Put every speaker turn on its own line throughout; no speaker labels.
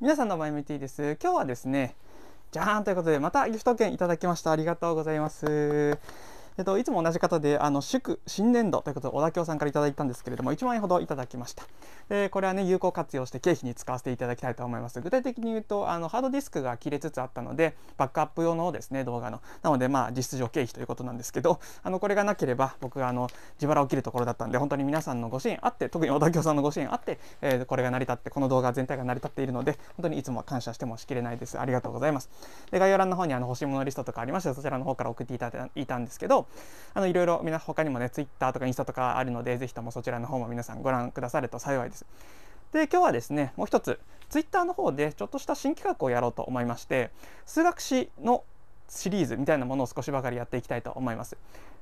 皆さんの前向いていいです。今日はですね、じゃーんということで、またギフト券いただきました。ありがとうございます。えっと、いつも同じ方であの祝新年度ということで小田京さんからいただいたんですけれども1万円ほどいただきましたでこれはね有効活用して経費に使わせていただきたいと思います具体的に言うとあのハードディスクが切れつつあったのでバックアップ用のですね動画のなのでまあ実質上経費ということなんですけどあのこれがなければ僕があの自腹を切るところだったんで本当に皆さんのご支援あって特に小田京さんのご支援あって、えー、これが成り立ってこの動画全体が成り立っているので本当にいつも感謝してもしきれないですありがとうございますで概要欄の方にあの欲しいものリストとかありましてそちらの方から送っていただいたんですけどあのいろいろ皆他にもね Twitter とかインスタとかあるので是非ともそちらの方も皆さんご覧くださると幸いです。で今日はですねもう一つツイッターの方でちょっとした新企画をやろうと思いまして数学史のシリーズみたいなものを少しばかりやっていきたいと思います。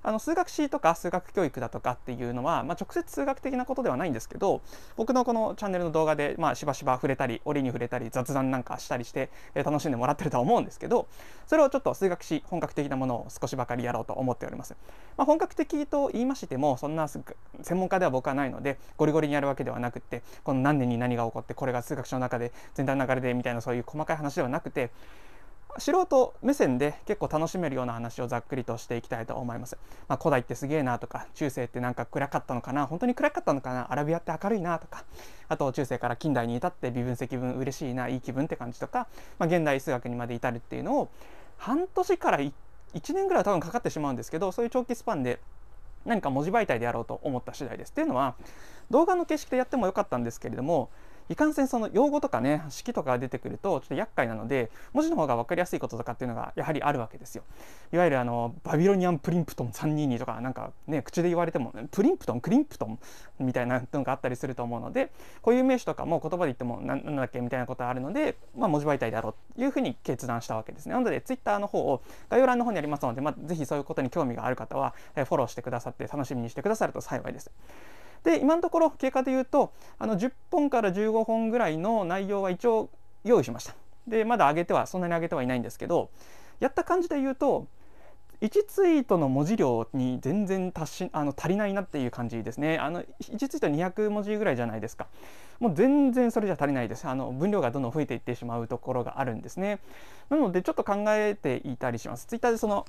あの数学史とか数学教育だとかっていうのは、まあ、直接数学的なことではないんですけど僕のこのチャンネルの動画で、まあ、しばしば触れたり折に触れたり雑談なんかしたりして、えー、楽しんでもらってるとは思うんですけどそれをちょっと数学史本格的なものを少しばかりやろうと思っております。まあ、本格的と言いましてもそんな専門家では僕はないのでゴリゴリにやるわけではなくってこの何年に何が起こってこれが数学書の中で全体の流れでみたいなそういう細かい話ではなくて素人目線で結構楽しめるような話をざっくりとしていきたいと思います。まあ、古代ってすげえなとか中世ってなんか暗かったのかな本当に暗かったのかなアラビアって明るいなとかあと中世から近代に至って微分積分嬉しいないい気分って感じとか、まあ、現代数学にまで至るっていうのを半年から1年ぐらいは多分かかってしまうんですけどそういう長期スパンで何か文字媒体でやろうと思った次第です。っていうのは動画の形式でやってもよかったんですけれどもいかんせんその用語とかね式とかが出てくるとちょっと厄介なので文字の方が分かりやすいこととかっていうのがやはりあるわけですよ。いわゆるあのバビロニアンプリンプトン322とかなんかね口で言われてもプリンプトンクリンプトンみたいなのがあったりすると思うので固有名詞とかも言葉で言ってもなんだっけみたいなことあるので、まあ、文字媒体だろうというふうに決断したわけですね。なので Twitter の方を概要欄の方にありますので、まあ、ぜひそういうことに興味がある方はフォローしてくださって楽しみにしてくださると幸いです。で今のところ経過で言うとあの10本から15本ぐらいの内容は一応用意しましたでまだ上げてはそんなに上げてはいないんですけどやった感じで言うと1ツイートの文字量に全然足しあの足りないなっていう感じですねあの1ツイート200文字ぐらいじゃないですかもう全然それじゃ足りないですあの分量がどんどん増えていってしまうところがあるんですねなのでちょっと考えていたりしますツイッターでその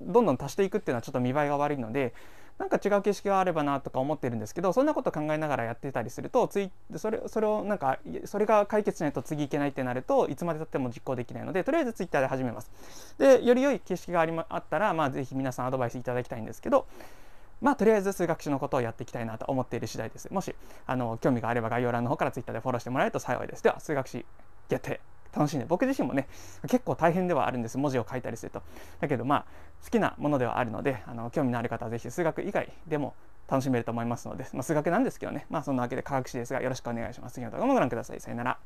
どんどん足していくっていうのはちょっと見栄えが悪いのでなんか違う景色があればなとか思ってるんですけどそんなこと考えながらやってたりするとついそれそれをなんかそれが解決しないと次いけないってなるといつまでたっても実行できないのでとりあえず Twitter で始めます。でより良い景色があり、まあったら、まあ、ぜひ皆さんアドバイスいただきたいんですけど。まあ、とりあえず数学習のことをやっていきたいなと思っている次第です。もし、あの、興味があれば概要欄の方から Twitter でフォローしてもらえると幸いです。では、数学史決定。楽しいね。僕自身もね結構大変ではあるんです文字を書いたりするとだけどまあ好きなものではあるのであの興味のある方は是非数学以外でも楽しめると思いますので、まあ、数学なんですけどねまあそんなわけで科学史ですがよろしくお願いします次の動画もご覧くださいさよなら